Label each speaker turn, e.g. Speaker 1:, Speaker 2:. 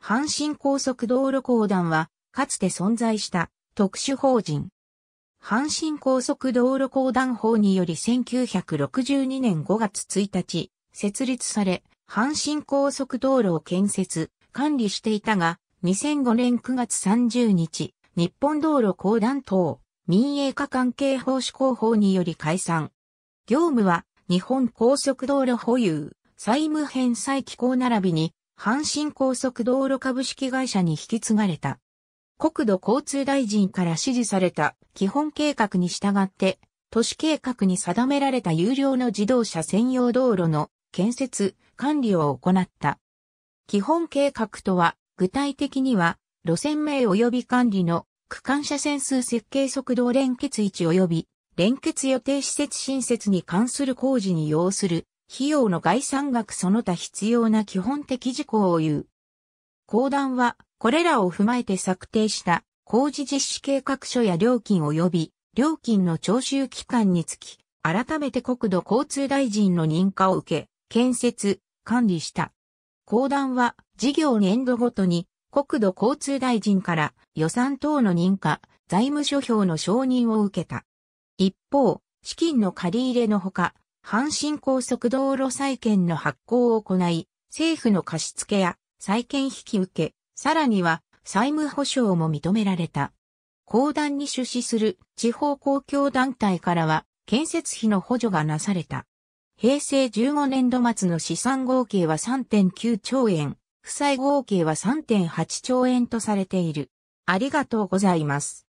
Speaker 1: 阪神高速道路公団は、かつて存在した特殊法人。阪神高速道路公団法により1962年5月1日、設立され、阪神高速道路を建設、管理していたが、2005年9月30日、日本道路公団等、民営化関係法施行法により解散。業務は、日本高速道路保有、債務返済機構並びに、阪神高速道路株式会社に引き継がれた。国土交通大臣から指示された基本計画に従って、都市計画に定められた有料の自動車専用道路の建設、管理を行った。基本計画とは、具体的には、路線名及び管理の区間車線数設計速度連結位置及び連結予定施設新設に関する工事に要する費用の概算額その他必要な基本的事項を言う。公団は、これらを踏まえて策定した工事実施計画書や料金及び料金の徴収期間につき、改めて国土交通大臣の認可を受け、建設、管理した。公団は事業年度ごとに国土交通大臣から予算等の認可、財務諸表の承認を受けた。一方、資金の借り入れのほか、阪神高速道路債券の発行を行い、政府の貸付や債券引き受け、さらには債務保証も認められた。公団に出資する地方公共団体からは建設費の補助がなされた。平成15年度末の資産合計は3.9兆円、負債合計は3.8兆円とされている。ありがとうございます。